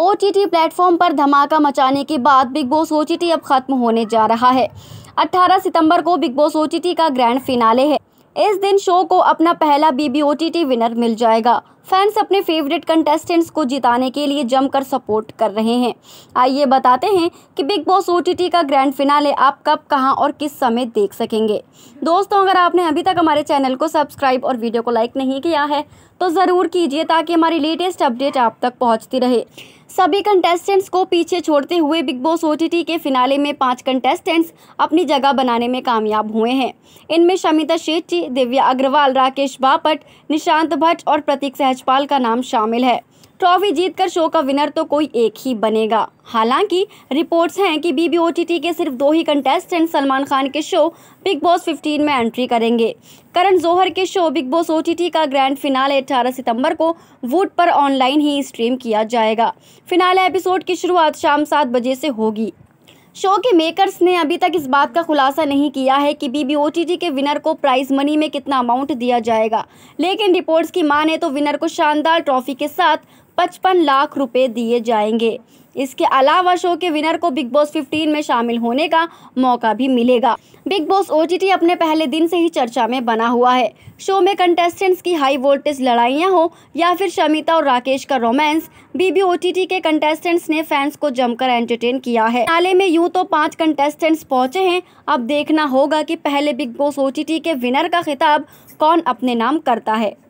O T platform पर धमाका मचाने के बाद बिग बॉस ओ अब खत्म होने जा रहा है 18 सितंबर को बिग बॉस ओ का ग्रैंड फिनाले है इस दिन शो को अपना पहला बीबी ओ विनर मिल जाएगा फैंस अपने फेवरेट कंटेस्टेंट्स को जिताने के लिए जमकर सपोर्ट कर रहे हैं आइए बताते हैं कि बिग बॉस ओ का ग्रैंड फिनाले आप कब कहाँ और किस समय देख सकेंगे दोस्तों अगर आपने अभी तक हमारे चैनल को सब्सक्राइब और वीडियो को लाइक नहीं किया है तो ज़रूर कीजिए ताकि हमारी लेटेस्ट अपडेट आप तक पहुँचती रहे सभी कंटेस्टेंट्स को पीछे छोड़ते हुए बिग बॉस ओ के फिनाले में पांच कंटेस्टेंट्स अपनी जगह बनाने में कामयाब हुए हैं इनमें शमिता शेट्टी दिव्या अग्रवाल राकेश बापट निशांत भट्ट और प्रतीक सहज यशपाल का नाम शामिल है ट्रॉफी जीतकर शो का विनर तो कोई एक ही बनेगा हालांकि रिपोर्ट्स हैं कि बीबीओटीटी के सिर्फ दो ही कंटेस्टेंट सलमान खान के शो बिग बॉस 15 में एंट्री करेंगे करण जोहर के शो बिग बॉस ओटीटी का ग्रैंड फिनाले 18 सितंबर को वोट पर ऑनलाइन ही स्ट्रीम किया जाएगा फिनाले एपिसोड की शुरुआत शाम सात बजे से होगी शो के मेकर्स ने अभी तक इस बात का खुलासा नहीं किया है कि बीबीओटीटी के विनर को प्राइज मनी में कितना अमाउंट दिया जाएगा लेकिन रिपोर्ट्स की माने तो विनर को शानदार ट्रॉफी के साथ पचपन लाख रुपए दिए जाएंगे इसके अलावा शो के विनर को बिग बॉस 15 में शामिल होने का मौका भी मिलेगा बिग बॉस ओ अपने पहले दिन से ही चर्चा में बना हुआ है शो में कंटेस्टेंट्स की हाई वोल्टेज लड़ाइयाँ हो या फिर शमिता और राकेश का रोमांस बीबी ओ के कंटेस्टेंट्स ने फैंस को जमकर एंटरटेन किया है नाले में यूं तो पांच कंटेस्टेंट्स पहुंचे हैं अब देखना होगा कि पहले बिग बॉस ओ के विनर का खिताब कौन अपने नाम करता है